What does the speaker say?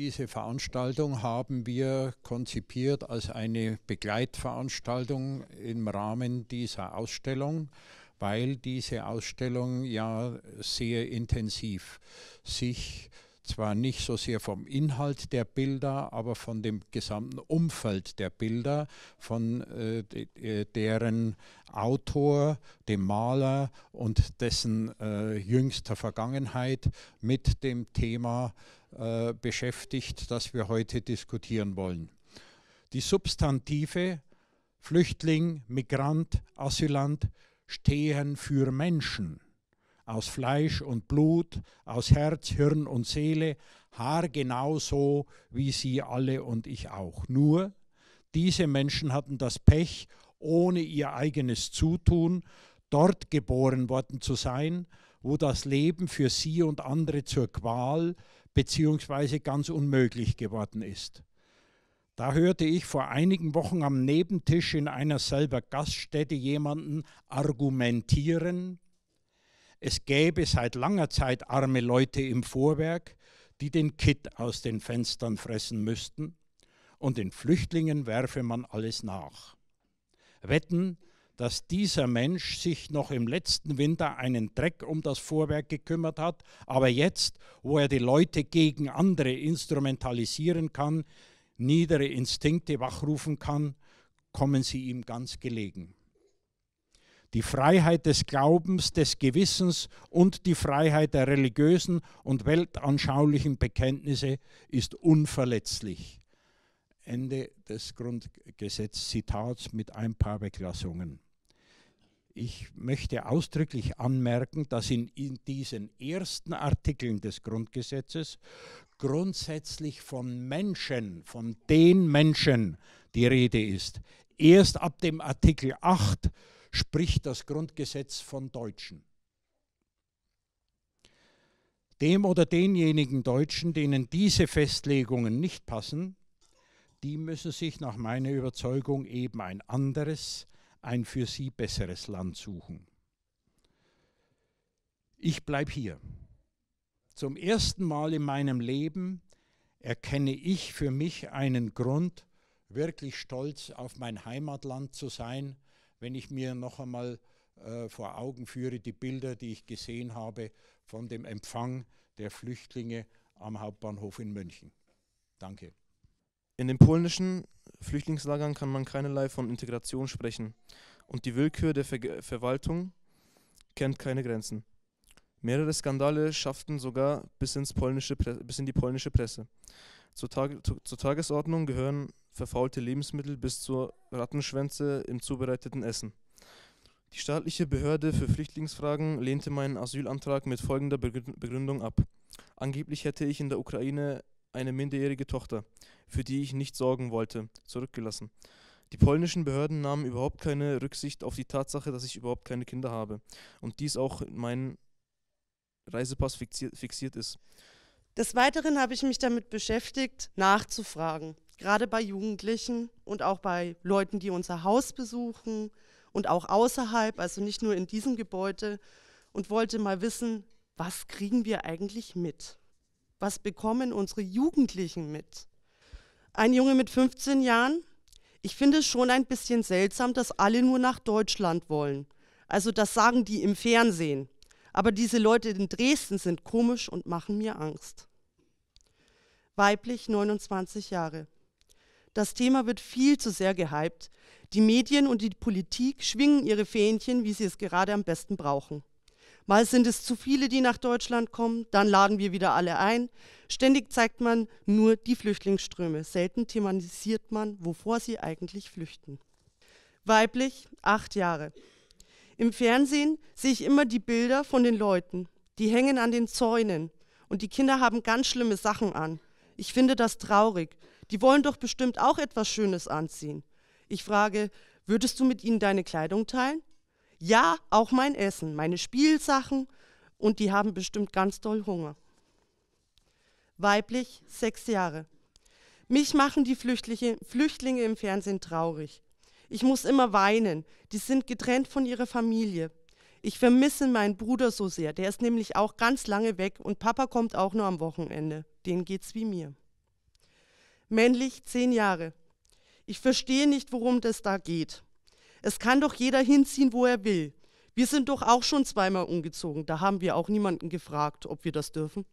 Diese Veranstaltung haben wir konzipiert als eine Begleitveranstaltung im Rahmen dieser Ausstellung, weil diese Ausstellung ja sehr intensiv sich zwar nicht so sehr vom Inhalt der Bilder, aber von dem gesamten Umfeld der Bilder, von äh, deren Autor, dem Maler und dessen äh, jüngster Vergangenheit mit dem Thema äh, beschäftigt, das wir heute diskutieren wollen. Die Substantive Flüchtling, Migrant, Asylant stehen für Menschen aus Fleisch und Blut, aus Herz, Hirn und Seele, haargenau so wie Sie alle und ich auch. Nur, diese Menschen hatten das Pech, ohne ihr eigenes Zutun dort geboren worden zu sein, wo das Leben für sie und andere zur Qual beziehungsweise ganz unmöglich geworden ist. Da hörte ich vor einigen Wochen am Nebentisch in einer selber Gaststätte jemanden argumentieren, es gäbe seit langer Zeit arme Leute im Vorwerk, die den Kitt aus den Fenstern fressen müssten, und den Flüchtlingen werfe man alles nach. Wetten, dass dieser Mensch sich noch im letzten Winter einen Dreck um das Vorwerk gekümmert hat, aber jetzt, wo er die Leute gegen andere instrumentalisieren kann, niedere Instinkte wachrufen kann, kommen sie ihm ganz gelegen. Die Freiheit des Glaubens, des Gewissens und die Freiheit der religiösen und weltanschaulichen Bekenntnisse ist unverletzlich. Ende des Grundgesetzzitats mit ein paar Weglassungen. Ich möchte ausdrücklich anmerken, dass in, in diesen ersten Artikeln des Grundgesetzes grundsätzlich von Menschen, von den Menschen die Rede ist. Erst ab dem Artikel 8 spricht das Grundgesetz von Deutschen. Dem oder denjenigen Deutschen, denen diese Festlegungen nicht passen, die müssen sich nach meiner Überzeugung eben ein anderes, ein für sie besseres Land suchen. Ich bleibe hier. Zum ersten Mal in meinem Leben erkenne ich für mich einen Grund, wirklich stolz auf mein Heimatland zu sein, wenn ich mir noch einmal äh, vor Augen führe die Bilder, die ich gesehen habe von dem Empfang der Flüchtlinge am Hauptbahnhof in München. Danke. In den polnischen Flüchtlingslagern kann man keinerlei von Integration sprechen und die Willkür der Ver Verwaltung kennt keine Grenzen. Mehrere Skandale schafften sogar bis, ins polnische bis in die polnische Presse. Zur, Tag zur Tagesordnung gehören verfaulte Lebensmittel bis zur Rattenschwänze im zubereiteten Essen. Die staatliche Behörde für Flüchtlingsfragen lehnte meinen Asylantrag mit folgender Begründung ab. Angeblich hätte ich in der Ukraine eine minderjährige Tochter, für die ich nicht sorgen wollte, zurückgelassen. Die polnischen Behörden nahmen überhaupt keine Rücksicht auf die Tatsache, dass ich überhaupt keine Kinder habe und dies auch in meinem Reisepass fixiert ist. Des Weiteren habe ich mich damit beschäftigt, nachzufragen, gerade bei Jugendlichen und auch bei Leuten, die unser Haus besuchen und auch außerhalb, also nicht nur in diesem Gebäude, und wollte mal wissen, was kriegen wir eigentlich mit? Was bekommen unsere Jugendlichen mit? Ein Junge mit 15 Jahren, ich finde es schon ein bisschen seltsam, dass alle nur nach Deutschland wollen. Also das sagen die im Fernsehen. Aber diese Leute in Dresden sind komisch und machen mir Angst. Weiblich 29 Jahre. Das Thema wird viel zu sehr gehypt. Die Medien und die Politik schwingen ihre Fähnchen, wie sie es gerade am besten brauchen. Mal sind es zu viele, die nach Deutschland kommen, dann laden wir wieder alle ein. Ständig zeigt man nur die Flüchtlingsströme, selten thematisiert man, wovor sie eigentlich flüchten. Weiblich, acht Jahre. Im Fernsehen sehe ich immer die Bilder von den Leuten, die hängen an den Zäunen und die Kinder haben ganz schlimme Sachen an. Ich finde das traurig. Die wollen doch bestimmt auch etwas Schönes anziehen. Ich frage, würdest du mit ihnen deine Kleidung teilen? Ja, auch mein Essen, meine Spielsachen und die haben bestimmt ganz doll Hunger. Weiblich, sechs Jahre. Mich machen die Flüchtlinge, Flüchtlinge im Fernsehen traurig. Ich muss immer weinen. Die sind getrennt von ihrer Familie. Ich vermisse meinen Bruder so sehr. Der ist nämlich auch ganz lange weg und Papa kommt auch nur am Wochenende. Den geht's wie mir. Männlich, zehn Jahre. Ich verstehe nicht, worum das da geht. Es kann doch jeder hinziehen, wo er will. Wir sind doch auch schon zweimal umgezogen. Da haben wir auch niemanden gefragt, ob wir das dürfen.